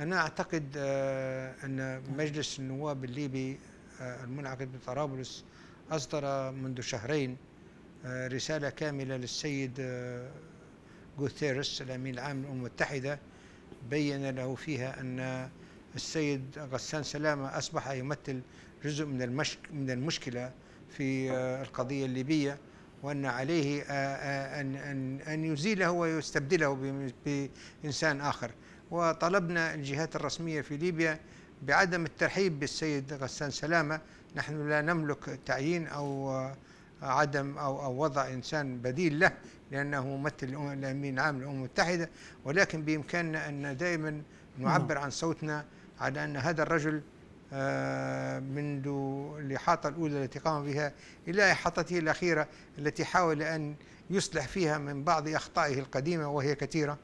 أنا أعتقد آه، أن مجلس النواب الليبي آه، المنعقد بطرابلس أصدر منذ شهرين آه، رسالة كاملة للسيد غوثيرس الأمين العام للأمم المتحدة بين له فيها أن السيد غسان سلامة أصبح يمثل جزء من المشك من المشكلة في القضية الليبية وأن عليه أن أن أن يزيله ويستبدله بإنسان آخر وطلبنا الجهات الرسمية في ليبيا بعدم الترحيب بالسيد غسان سلامة نحن لا نملك تعيين أو عدم أو, أو وضع إنسان بديل له لأنه ممثل الأمين العام للأمم المتحدة ولكن بإمكاننا أن دائما نعبر نعم. عن صوتنا على أن هذا الرجل آه، منذ الإحاطة الأولى التي قام بها إلى إحاطته الأخيرة التي حاول أن يصلح فيها من بعض أخطائه القديمة وهي كثيرة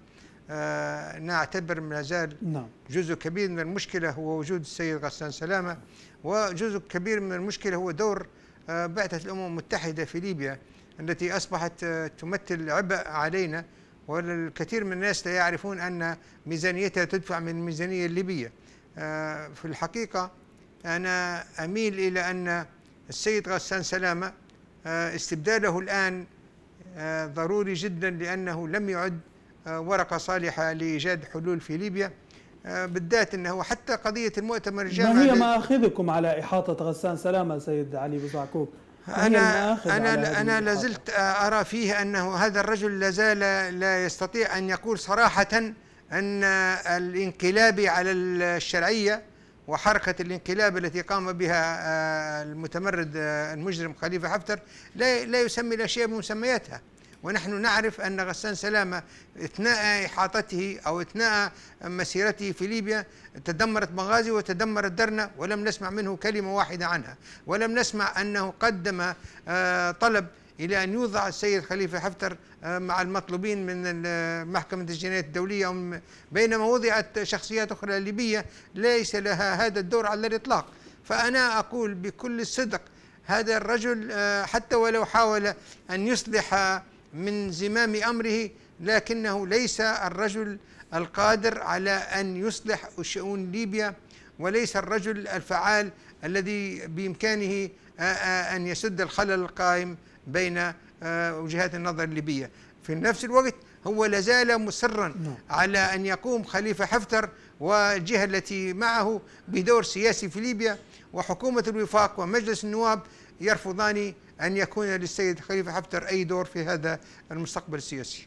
آه، نعتبر ما زال نعم. جزء كبير من المشكلة هو وجود السيد غسان سلامة وجزء كبير من المشكلة هو دور آه، بعثة الأمم المتحدة في ليبيا التي أصبحت آه، تمثل عبء علينا والكثير من الناس لا يعرفون أن ميزانيتها تدفع من الميزانية الليبية في الحقيقة أنا أميل إلى أن السيد غسان سلامة استبداله الآن ضروري جدا لأنه لم يعد آه، ورقة صالحة لإيجاد حلول في ليبيا آه، بالذات أنه حتى قضية المؤتمر الجامعي ما هي مآخذكم على إحاطة غسان سلامة سيد علي بوزعكوب أنا أنا أنا لازلت أرى فيه أنه هذا الرجل لازال لا يستطيع أن يقول صراحة أن الانقلاب على الشرعية وحركة الانقلاب التي قام بها آه، المتمرد المجرم خليفة حفتر لا لا يسمي الأشياء بمسمياتها ونحن نعرف أن غسان سلامة أثناء إحاطته أو أثناء مسيرته في ليبيا تدمرت مغازي وتدمرت درنا ولم نسمع منه كلمة واحدة عنها ولم نسمع أنه قدم آه، طلب إلى أن يوضع السيد خليفة حفتر آه، مع المطلوبين من محكمة الجنايات الدولية بينما وضعت شخصيات أخرى ليبية ليس لها هذا الدور على الإطلاق فأنا أقول بكل الصدق هذا الرجل آه، حتى ولو حاول أن يصلح من زمام امره لكنه ليس الرجل القادر على ان يصلح شؤون ليبيا وليس الرجل الفعال الذي بامكانه ان يسد الخلل القائم بين وجهات النظر الليبيه في نفس الوقت هو لازال مصرا نعم. على ان يقوم خليفه حفتر والجهه التي معه بدور سياسي في ليبيا وحكومه الوفاق ومجلس النواب يرفضان أن يكون للسيد خليفة حفتر أي دور في هذا المستقبل السياسي